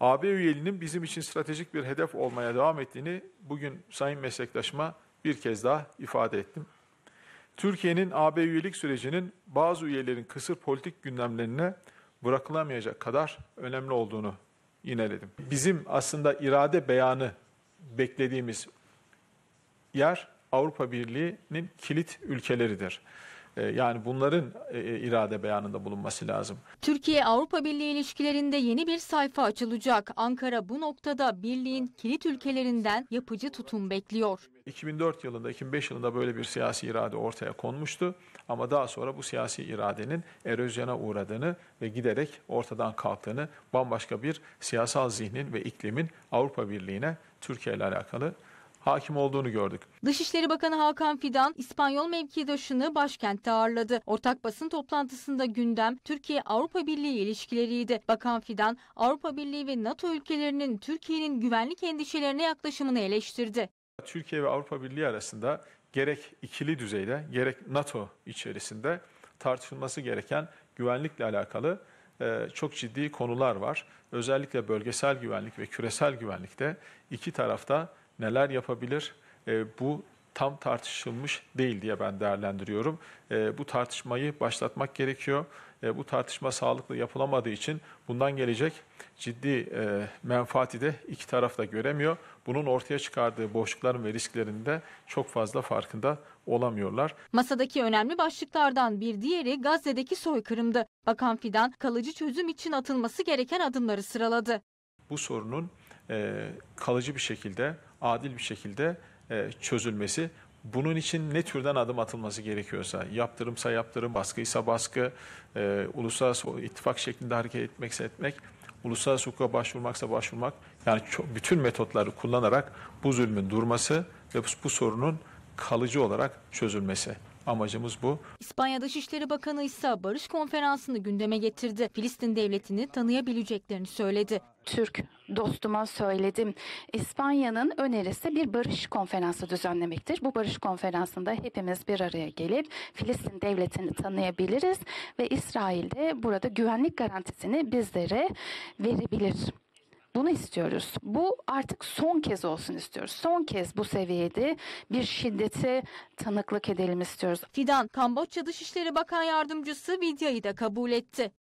AB üyeliğinin bizim için stratejik bir hedef olmaya devam ettiğini bugün sayın meslektaşıma bir kez daha ifade ettim. Türkiye'nin AB üyelik sürecinin bazı üyelerin kısır politik gündemlerine bırakılamayacak kadar önemli olduğunu yineledim. Bizim aslında irade beyanı beklediğimiz yer Avrupa Birliği'nin kilit ülkeleridir. E, yani bunların e, e, irade beyanında bulunması lazım. Türkiye Avrupa Birliği ilişkilerinde yeni bir sayfa açılacak. Ankara bu noktada birliğin kilit ülkelerinden yapıcı tutum bekliyor. 2004 yılında, 2005 yılında böyle bir siyasi irade ortaya konmuştu. Ama daha sonra bu siyasi iradenin erozyona uğradığını ve giderek ortadan kalktığını, bambaşka bir siyasal zihnin ve iklimin Avrupa Birliği'ne Türkiye ile alakalı hakim olduğunu gördük. Dışişleri Bakanı Hakan Fidan İspanyol mevkidaşını başkentte ağırladı. Ortak basın toplantısında gündem Türkiye-Avrupa Birliği ilişkileriydi. Bakan Fidan Avrupa Birliği ve NATO ülkelerinin Türkiye'nin güvenlik endişelerine yaklaşımını eleştirdi. Türkiye ve Avrupa Birliği arasında gerek ikili düzeyde gerek NATO içerisinde tartışılması gereken güvenlikle alakalı e, çok ciddi konular var. Özellikle bölgesel güvenlik ve küresel güvenlikte iki tarafta neler yapabilir? E, bu tam tartışılmış değil diye ben değerlendiriyorum. E, bu tartışmayı başlatmak gerekiyor. E, bu tartışma sağlıklı yapılamadığı için bundan gelecek ciddi e, menfaati de iki taraf da göremiyor. Bunun ortaya çıkardığı boşlukların ve risklerin de çok fazla farkında olamıyorlar. Masadaki önemli başlıklardan bir diğeri Gazze'deki soykırımdı. Bakan Fidan kalıcı çözüm için atılması gereken adımları sıraladı. Bu sorunun e, kalıcı bir şekilde adil bir şekilde e, çözülmesi. Bunun için ne türden adım atılması gerekiyorsa, yaptırımsa yaptırım, baskıysa baskı, e, uluslararası ittifak şeklinde hareket etmekse etmek, uluslararası hukuka başvurmaksa başvurmak, yani bütün metotları kullanarak bu zulmün durması ve bu sorunun kalıcı olarak çözülmesi. Amacımız bu. İspanya Dışişleri Bakanı ise barış konferansını gündeme getirdi. Filistin devletini tanıyabileceklerini söyledi. Türk dostuma söyledim. İspanya'nın önerisi bir barış konferansı düzenlemektir. Bu barış konferansında hepimiz bir araya gelip Filistin devletini tanıyabiliriz ve İsrail de burada güvenlik garantisini bizlere verebilir. Bunu istiyoruz. Bu artık son kez olsun istiyoruz. Son kez bu seviyede bir şiddete tanıklık edelim istiyoruz. Fidan, Kamboçya Dışişleri Bakan Yardımcısı videoyu da kabul etti.